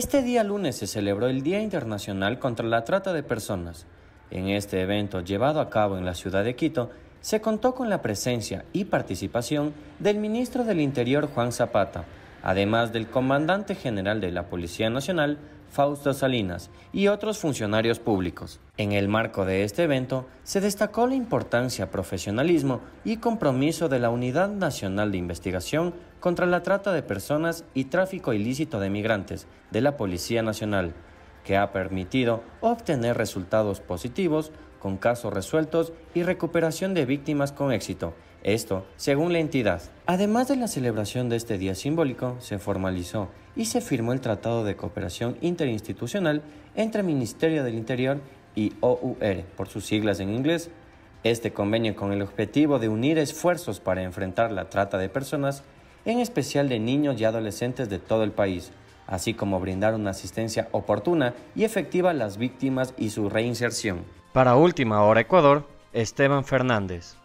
Este día lunes se celebró el Día Internacional contra la Trata de Personas. En este evento llevado a cabo en la ciudad de Quito, se contó con la presencia y participación del ministro del Interior Juan Zapata, además del comandante general de la Policía Nacional, Fausto Salinas, y otros funcionarios públicos. En el marco de este evento, se destacó la importancia, profesionalismo y compromiso de la Unidad Nacional de Investigación contra la Trata de Personas y Tráfico Ilícito de Migrantes de la Policía Nacional, que ha permitido obtener resultados positivos con casos resueltos y recuperación de víctimas con éxito, esto según la entidad. Además de la celebración de este día simbólico, se formalizó y se firmó el Tratado de Cooperación Interinstitucional entre Ministerio del Interior y OUR, por sus siglas en inglés. Este convenio con el objetivo de unir esfuerzos para enfrentar la trata de personas, en especial de niños y adolescentes de todo el país, así como brindar una asistencia oportuna y efectiva a las víctimas y su reinserción. Para última hora Ecuador, Esteban Fernández.